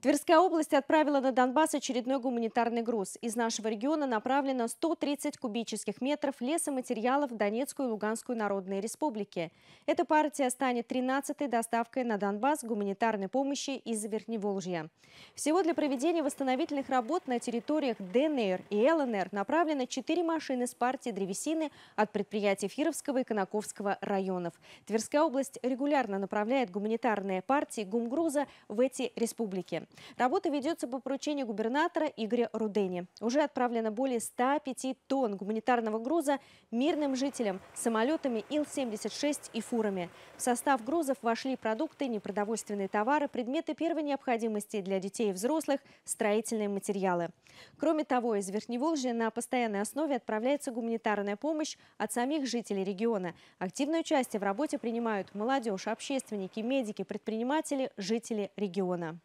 Тверская область отправила на Донбасс очередной гуманитарный груз. Из нашего региона направлено 130 кубических метров лесоматериалов в Донецкую и Луганскую народные республики. Эта партия станет 13-й доставкой на Донбасс гуманитарной помощи из Верхневолжья. Всего для проведения восстановительных работ на территориях ДНР и ЛНР направлено 4 машины с партии древесины от предприятий Фировского и Конаковского районов. Тверская область регулярно направляет гуманитарные партии гумгруза в эти республики. Работа ведется по поручению губернатора Игоря Рудени. Уже отправлено более 105 тонн гуманитарного груза мирным жителям самолетами Ил-76 и фурами. В состав грузов вошли продукты, непродовольственные товары, предметы первой необходимости для детей и взрослых, строительные материалы. Кроме того, из Верхневолжья на постоянной основе отправляется гуманитарная помощь от самих жителей региона. Активное участие в работе принимают молодежь, общественники, медики, предприниматели, жители региона.